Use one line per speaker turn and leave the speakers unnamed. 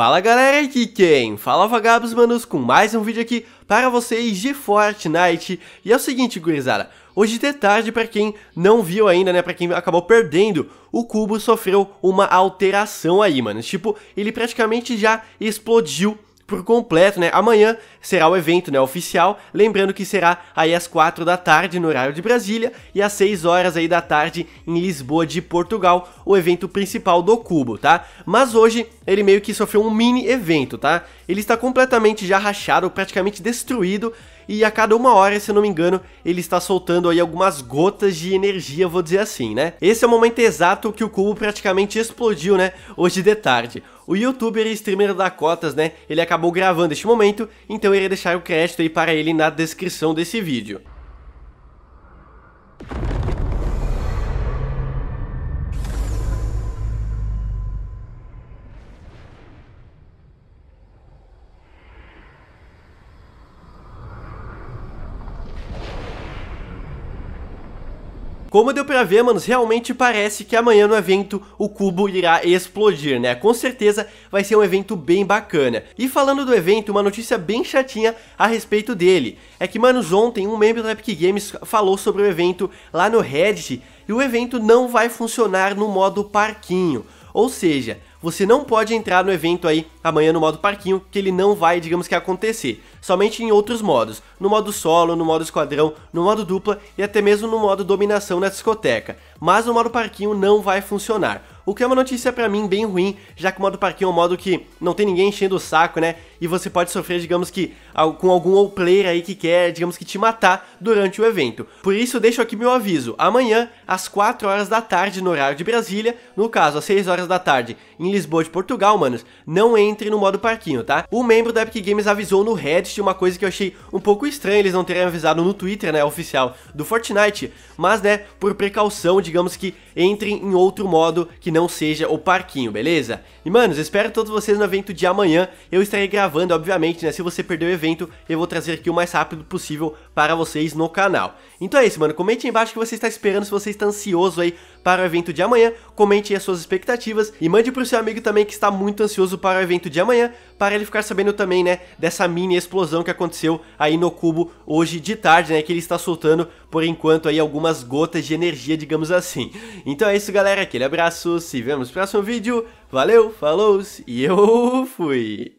Fala galera, aqui quem? Fala vagabos manos com mais um vídeo aqui para vocês de Fortnite E é o seguinte gurizada, hoje de tarde para quem não viu ainda né, para quem acabou perdendo O cubo sofreu uma alteração aí mano, tipo, ele praticamente já explodiu por completo, né? Amanhã será o evento, né, oficial, lembrando que será aí às 4 da tarde no horário de Brasília e às 6 horas aí da tarde em Lisboa de Portugal, o evento principal do Cubo, tá? Mas hoje ele meio que sofreu um mini evento, tá? Ele está completamente já rachado, praticamente destruído e a cada uma hora, se eu não me engano, ele está soltando aí algumas gotas de energia, vou dizer assim, né? Esse é o momento exato que o cubo praticamente explodiu, né? Hoje de tarde o youtuber e streamer da Cotas, né, ele acabou gravando este momento, então irei deixar o crédito aí para ele na descrição desse vídeo. Como deu pra ver, manos, realmente parece que amanhã no evento o cubo irá explodir, né? Com certeza vai ser um evento bem bacana. E falando do evento, uma notícia bem chatinha a respeito dele. É que, manos, ontem um membro da Epic Games falou sobre o evento lá no Reddit e o evento não vai funcionar no modo parquinho. Ou seja, você não pode entrar no evento aí amanhã no modo parquinho, que ele não vai, digamos que, acontecer. Somente em outros modos, no modo solo, no modo esquadrão, no modo dupla e até mesmo no modo dominação na discoteca. Mas no modo parquinho não vai funcionar. O que é uma notícia para mim bem ruim, já que o modo parquinho é um modo que não tem ninguém enchendo o saco, né? E você pode sofrer, digamos que, com algum player aí que quer, digamos que, te matar durante o evento. Por isso, deixo aqui meu aviso. Amanhã, às 4 horas da tarde, no horário de Brasília, no caso, às 6 horas da tarde, em Lisboa de Portugal, manos, não entre no modo parquinho, tá? O membro da Epic Games avisou no Reddit uma coisa que eu achei um pouco estranha eles não terem avisado no Twitter, né, oficial do Fortnite, mas, né, por precaução, digamos que entrem em outro modo que não não seja o parquinho, beleza? E manos, espero todos vocês no evento de amanhã, eu estarei gravando, obviamente, né, se você perdeu o evento, eu vou trazer aqui o mais rápido possível para vocês no canal. Então é isso, mano, comente aí embaixo o que você está esperando, se você está ansioso aí para o evento de amanhã, comente aí as suas expectativas e mande para o seu amigo também que está muito ansioso para o evento de amanhã, para ele ficar sabendo também, né, dessa mini explosão que aconteceu aí no cubo hoje de tarde, né, que ele está soltando por enquanto aí algumas gotas de energia, digamos assim. Então é isso, galera, aquele abraço, se vemos no próximo vídeo, valeu, falou e eu fui!